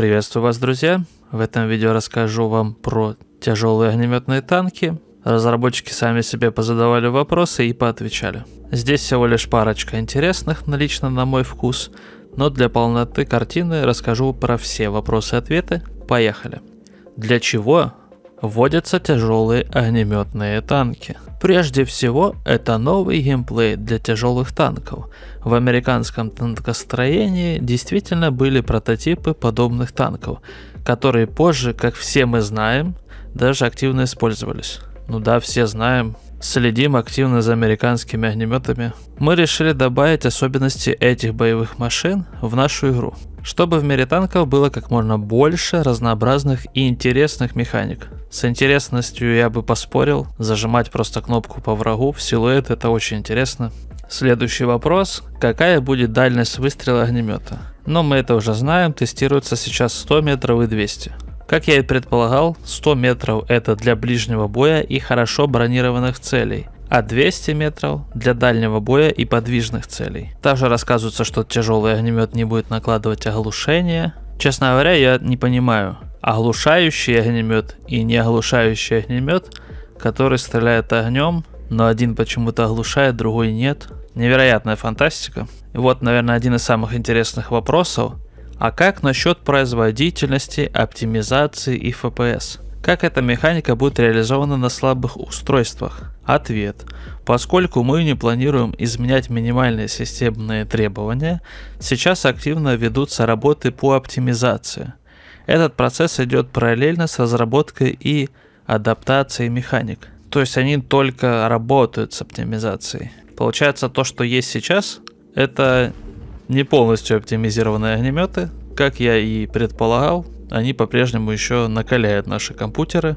Приветствую вас, друзья! В этом видео расскажу вам про тяжелые огнеметные танки. Разработчики сами себе позадавали вопросы и поотвечали. Здесь всего лишь парочка интересных, лично на мой вкус, но для полноты картины расскажу про все вопросы и ответы. Поехали! Для чего вводятся тяжелые огнеметные танки? Прежде всего, это новый геймплей для тяжелых танков. В американском танкостроении действительно были прототипы подобных танков, которые позже, как все мы знаем, даже активно использовались. Ну да, все знаем, следим активно за американскими огнеметами, мы решили добавить особенности этих боевых машин в нашу игру, чтобы в мире танков было как можно больше разнообразных и интересных механик. С интересностью я бы поспорил, зажимать просто кнопку по врагу в силуэт это очень интересно. Следующий вопрос, какая будет дальность выстрела огнемета? Но мы это уже знаем, тестируется сейчас 100 метров и 200. Как я и предполагал, 100 метров это для ближнего боя и хорошо бронированных целей, а 200 метров для дальнего боя и подвижных целей. Также рассказывается, что тяжелый огнемет не будет накладывать оглушение. Честно говоря, я не понимаю, оглушающий огнемет и не оглушающий огнемет, который стреляет огнем, но один почему-то оглушает, другой нет. Невероятная фантастика. И вот, наверное, один из самых интересных вопросов, а как насчет производительности, оптимизации и FPS? Как эта механика будет реализована на слабых устройствах? Ответ. Поскольку мы не планируем изменять минимальные системные требования, сейчас активно ведутся работы по оптимизации. Этот процесс идет параллельно с разработкой и адаптацией механик. То есть они только работают с оптимизацией. Получается то, что есть сейчас, это не полностью оптимизированные огнеметы. Как я и предполагал, они по-прежнему еще накаляют наши компьютеры.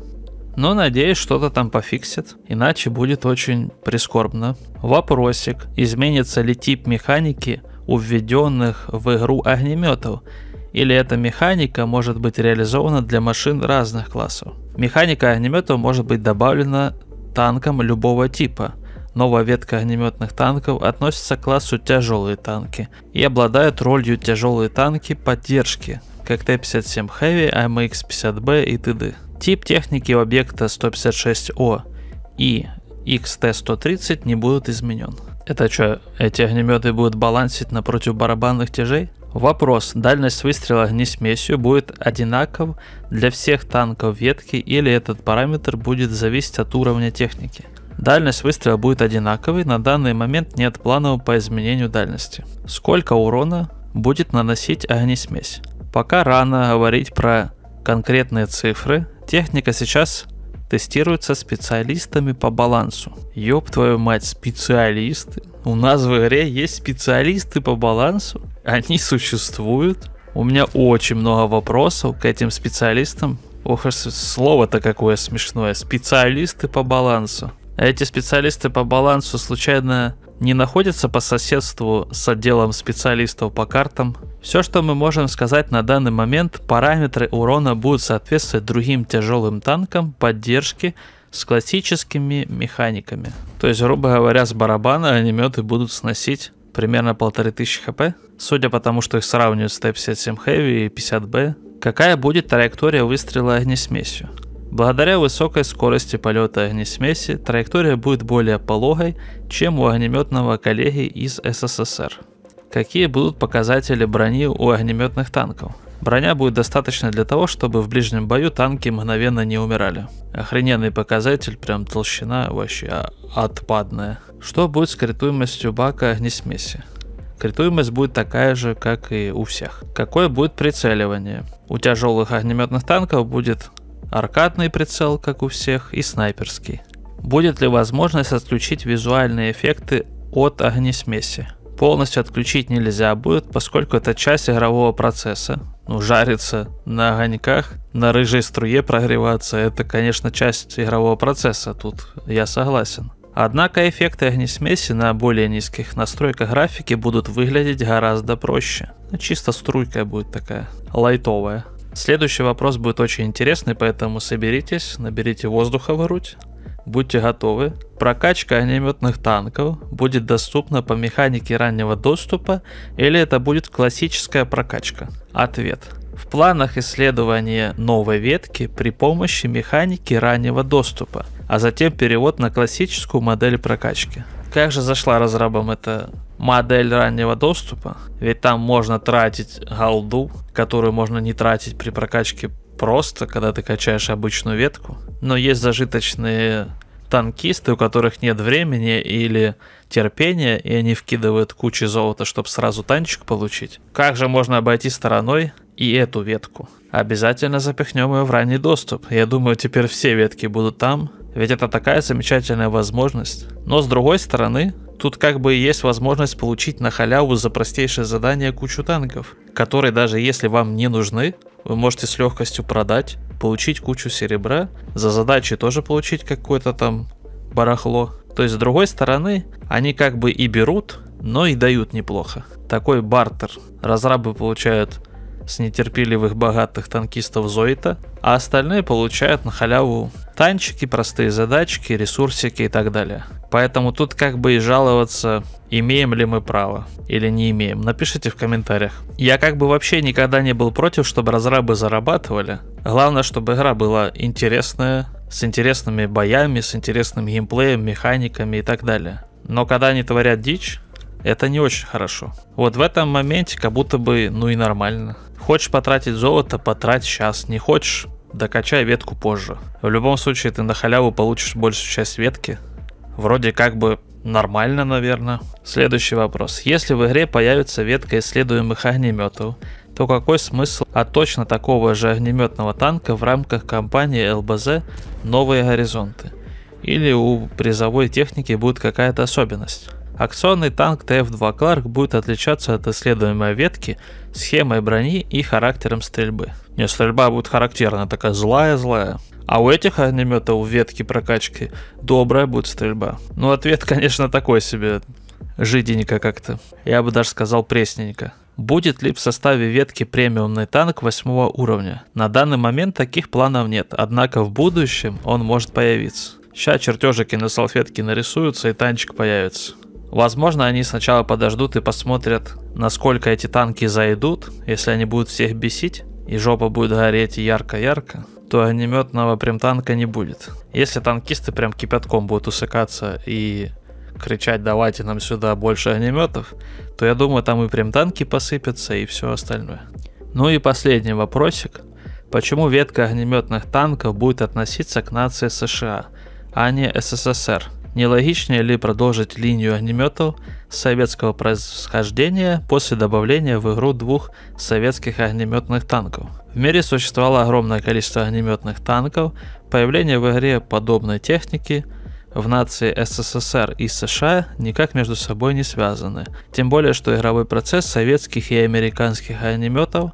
Но надеюсь, что-то там пофиксит, иначе будет очень прискорбно. Вопросик, изменится ли тип механики, введенных в игру огнеметов, или эта механика может быть реализована для машин разных классов. Механика огнемета может быть добавлена танком любого типа – Новая ветка огнеметных танков относится к классу тяжелые танки и обладает ролью тяжелые танки поддержки, как Т-57 Heavy, АМХ-50Б и т.д. Тип техники объекта 156О и XT-130 не будут изменен. Это что, эти огнеметы будут балансить напротив барабанных тяжей? Вопрос. Дальность выстрела огнесмесью будет одинаков для всех танков ветки или этот параметр будет зависеть от уровня техники? Дальность выстрела будет одинаковой, на данный момент нет планов по изменению дальности. Сколько урона будет наносить огнесмесь? Пока рано говорить про конкретные цифры, техника сейчас тестируется специалистами по балансу. Ёб твою мать, специалисты? У нас в игре есть специалисты по балансу? Они существуют? У меня очень много вопросов к этим специалистам. Ох, слово-то какое смешное. Специалисты по балансу. Эти специалисты по балансу случайно не находятся по соседству с отделом специалистов по картам. Все, что мы можем сказать на данный момент, параметры урона будут соответствовать другим тяжелым танкам поддержки с классическими механиками. То есть, грубо говоря, с барабана аниметы будут сносить примерно 1500 хп, судя по тому, что их сравнивают с Т-57 Heavy и 50B. Какая будет траектория выстрела огнесмесью? Благодаря высокой скорости полета огнесмеси траектория будет более пологой, чем у огнеметного коллеги из СССР. Какие будут показатели брони у огнеметных танков? Броня будет достаточно для того, чтобы в ближнем бою танки мгновенно не умирали. Охрененный показатель, прям толщина вообще отпадная. Что будет с критуемостью бака огнесмеси? Критуемость будет такая же, как и у всех. Какое будет прицеливание? У тяжелых огнеметных танков будет аркадный прицел, как у всех, и снайперский. Будет ли возможность отключить визуальные эффекты от огнесмеси? Полностью отключить нельзя будет, поскольку это часть игрового процесса. Ну, жариться на огоньках, на рыжей струе прогреваться, это, конечно, часть игрового процесса, тут я согласен. Однако эффекты огнесмеси на более низких настройках графики будут выглядеть гораздо проще. Чисто струйка будет такая, лайтовая. Следующий вопрос будет очень интересный, поэтому соберитесь, наберите воздуха в грудь, будьте готовы. Прокачка аниметных танков будет доступна по механике раннего доступа или это будет классическая прокачка? Ответ. В планах исследования новой ветки при помощи механики раннего доступа, а затем перевод на классическую модель прокачки. Как же зашла разрабам эта модель раннего доступа, ведь там можно тратить голду, которую можно не тратить при прокачке просто, когда ты качаешь обычную ветку. Но есть зажиточные танкисты, у которых нет времени или терпения, и они вкидывают кучу золота, чтобы сразу танчик получить. Как же можно обойти стороной и эту ветку? Обязательно запихнем ее в ранний доступ. Я думаю, теперь все ветки будут там, ведь это такая замечательная возможность. Но с другой стороны, Тут как бы есть возможность получить на халяву за простейшее задание кучу танков, которые даже если вам не нужны, вы можете с легкостью продать, получить кучу серебра, за задачи тоже получить какое-то там барахло. То есть с другой стороны, они как бы и берут, но и дают неплохо. Такой бартер. Разрабы получают с нетерпеливых богатых танкистов Зоита, а остальные получают на халяву танчики, простые задачки, ресурсики и так далее. Поэтому тут как бы и жаловаться, имеем ли мы право или не имеем. Напишите в комментариях. Я как бы вообще никогда не был против, чтобы разрабы зарабатывали. Главное, чтобы игра была интересная, с интересными боями, с интересным геймплеем, механиками и так далее. Но когда они творят дичь, это не очень хорошо. Вот в этом моменте как будто бы ну и нормально. Хочешь потратить золото, потрать сейчас. Не хочешь, докачай ветку позже. В любом случае ты на халяву получишь большую часть ветки. Вроде как бы нормально, наверное. Следующий вопрос. Если в игре появится ветка исследуемых огнеметов, то какой смысл от точно такого же огнеметного танка в рамках компании ЛБЗ «Новые горизонты»? Или у призовой техники будет какая-то особенность? Акционный танк ТФ-2 Кларк будет отличаться от исследуемой ветки схемой брони и характером стрельбы. Не, стрельба будет характерная, такая злая-злая. А у этих огнеметов ветки прокачки добрая будет стрельба. Ну, ответ, конечно, такой себе. Жиденько как-то. Я бы даже сказал пресненько. Будет ли в составе ветки премиумный танк восьмого уровня? На данный момент таких планов нет, однако в будущем он может появиться. Сейчас чертежики на салфетке нарисуются и танчик появится. Возможно, они сначала подождут и посмотрят, насколько эти танки зайдут. Если они будут всех бесить, и жопа будет гореть ярко-ярко, то огнеметного прям танка не будет. Если танкисты прям кипятком будут усыкаться и кричать «давайте нам сюда больше огнеметов», то я думаю, там и прям танки посыпятся и все остальное. Ну и последний вопросик. Почему ветка огнеметных танков будет относиться к нации США, а не СССР? Не ли продолжить линию огнеметов советского происхождения после добавления в игру двух советских огнеметных танков? В мире существовало огромное количество огнеметных танков, появление в игре подобной техники в нации СССР и США никак между собой не связаны. Тем более, что игровой процесс советских и американских огнеметов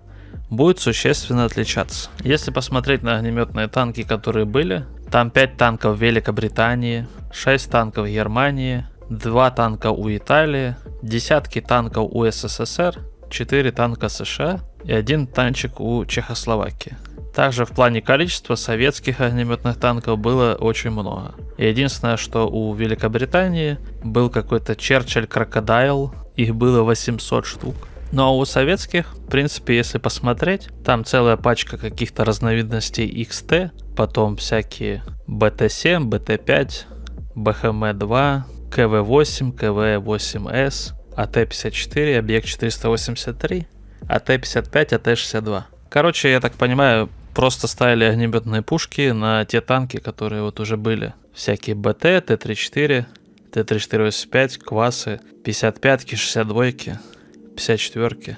будет существенно отличаться. Если посмотреть на огнеметные танки, которые были, там 5 танков Великобритании, 6 танков Германии, 2 танка у Италии, десятки танков у СССР, 4 танка США и 1 танчик у Чехословакии. Также в плане количества советских огнеметных танков было очень много. И единственное, что у Великобритании был какой-то Черчилль Крокодайл, их было 800 штук. Ну а у советских, в принципе, если посмотреть, там целая пачка каких-то разновидностей XT, потом всякие BT7, BT5, BHM2, КВ8, 8 s at 54 Объект 483, at 55 at 62 Короче, я так понимаю, просто ставили огнеметные пушки на те танки, которые вот уже были. Всякие БТ, Т-34, т Т34-85, Квасы, 55-ки, 62-ки. 54-ки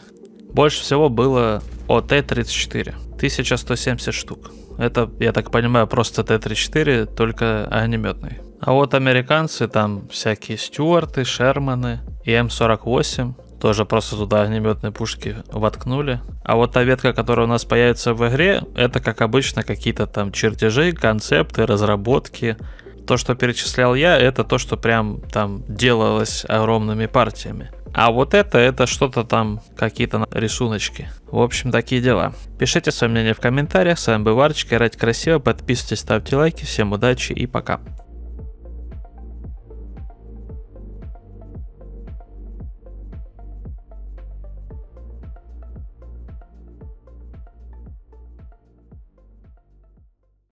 больше всего было от Т-34. 1170 штук. Это, я так понимаю, просто Т-34, только аниметный. А вот американцы, там всякие Стюарты, Шерманы и М-48, эм тоже просто туда огнеметные пушки воткнули. А вот та ветка, которая у нас появится в игре, это, как обычно, какие-то там чертежи, концепты, разработки. То, что перечислял я, это то, что прям там делалось огромными партиями. А вот это, это что-то там, какие-то рисуночки. В общем, такие дела. Пишите свое мнение в комментариях. С вами был Варчик. Играть красиво. Подписывайтесь, ставьте лайки. Всем удачи и пока.